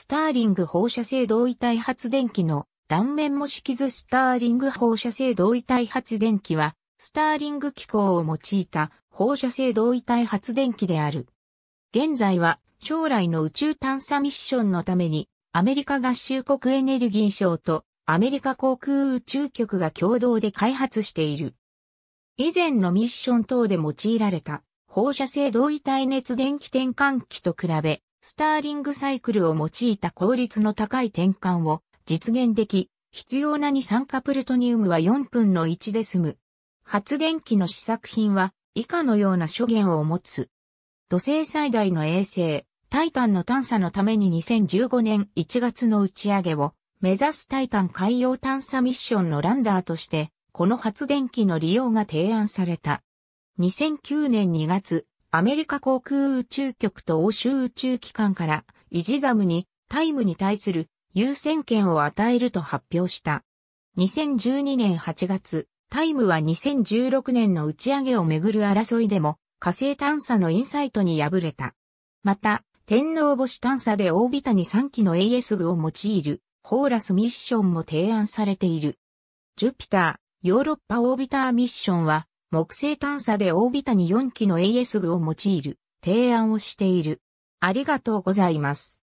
スターリング放射性同位体発電機の断面模式図スターリング放射性同位体発電機は、スターリング機構を用いた放射性同位体発電機である。現在は将来の宇宙探査ミッションのためにアメリカ合衆国エネルギー省とアメリカ航空宇宙局が共同で開発している。以前のミッション等で用いられた放射性同位体熱電気転換機と比べスターリングサイクルを用いた効率の高い転換を実現でき、必要な二酸化プルトニウムは4分の1で済む。発電機の試作品は以下のような諸言を持つ。土星最大の衛星、タイタンの探査のために2015年1月の打ち上げを目指すタイタン海洋探査ミッションのランダーとして、この発電機の利用が提案された。2009年2月、アメリカ航空宇宙局と欧州宇宙機関からイジザムにタイムに対する優先権を与えると発表した。2012年8月、タイムは2016年の打ち上げをめぐる争いでも火星探査のインサイトに敗れた。また、天皇星探査で大ビタに3機の AS 具を用いるホーラスミッションも提案されている。ジュピター、ヨーロッパオービターミッションは木星探査で大ビタに4機の AS 具を用いる提案をしている。ありがとうございます。